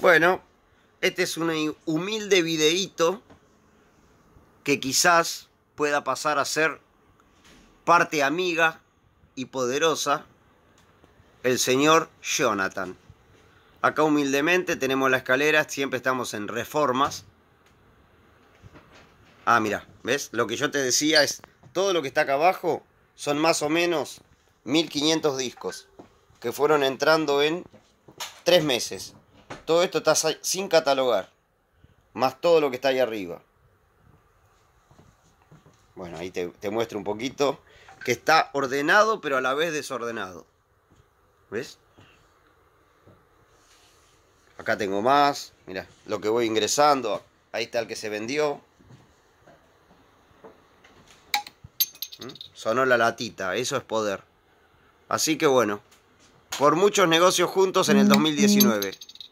Bueno, este es un humilde videíto que quizás pueda pasar a ser parte amiga y poderosa el señor Jonathan. Acá humildemente tenemos la escalera, siempre estamos en reformas. Ah, mira, ¿ves? Lo que yo te decía es, todo lo que está acá abajo son más o menos 1500 discos que fueron entrando en tres meses. Todo esto está sin catalogar, más todo lo que está ahí arriba. Bueno, ahí te, muestro un poquito que está ordenado pero a la vez desordenado. ¿Ves? Acá tengo más, mira, lo que voy ingresando, ahí está el que se vendió. ¿Mm? Sonó la latita, eso es poder. Así que bueno, por muchos negocios juntos en el 2019. Mm, mm.